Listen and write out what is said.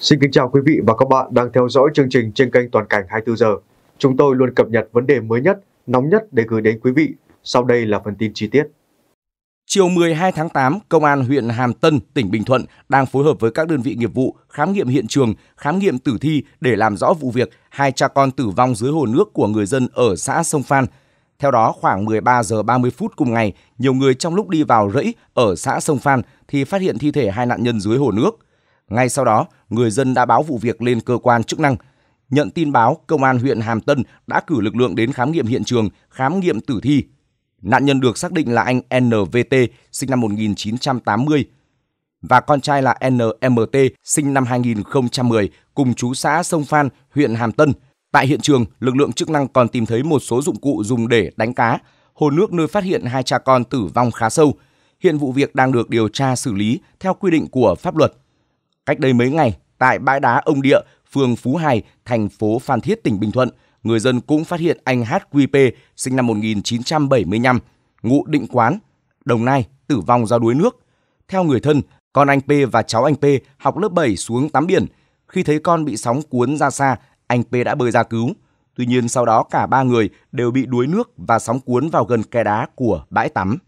Xin kính chào quý vị và các bạn đang theo dõi chương trình trên kênh Toàn cảnh 24 giờ. Chúng tôi luôn cập nhật vấn đề mới nhất, nóng nhất để gửi đến quý vị. Sau đây là phần tin chi tiết. Chiều 12 tháng 8, Công an huyện Hàm Tân, tỉnh Bình Thuận đang phối hợp với các đơn vị nghiệp vụ khám nghiệm hiện trường, khám nghiệm tử thi để làm rõ vụ việc hai cha con tử vong dưới hồ nước của người dân ở xã Sông Phan. Theo đó, khoảng 13 giờ 30 phút cùng ngày, nhiều người trong lúc đi vào rẫy ở xã Sông Phan thì phát hiện thi thể hai nạn nhân dưới hồ nước – ngay sau đó, người dân đã báo vụ việc lên cơ quan chức năng. Nhận tin báo, công an huyện Hàm Tân đã cử lực lượng đến khám nghiệm hiện trường, khám nghiệm tử thi. Nạn nhân được xác định là anh NVT, sinh năm 1980, và con trai là NMT, sinh năm 2010, cùng chú xã Sông Phan, huyện Hàm Tân. Tại hiện trường, lực lượng chức năng còn tìm thấy một số dụng cụ dùng để đánh cá. Hồ nước nơi phát hiện hai cha con tử vong khá sâu. Hiện vụ việc đang được điều tra xử lý theo quy định của pháp luật. Cách đây mấy ngày, tại bãi đá Ông Địa, phường Phú Hải, thành phố Phan Thiết, tỉnh Bình Thuận, người dân cũng phát hiện anh HQP sinh năm 1975, ngụ định quán, Đồng Nai, tử vong do đuối nước. Theo người thân, con anh P và cháu anh P học lớp 7 xuống tắm biển. Khi thấy con bị sóng cuốn ra xa, anh P đã bơi ra cứu. Tuy nhiên sau đó cả ba người đều bị đuối nước và sóng cuốn vào gần kè đá của bãi tắm.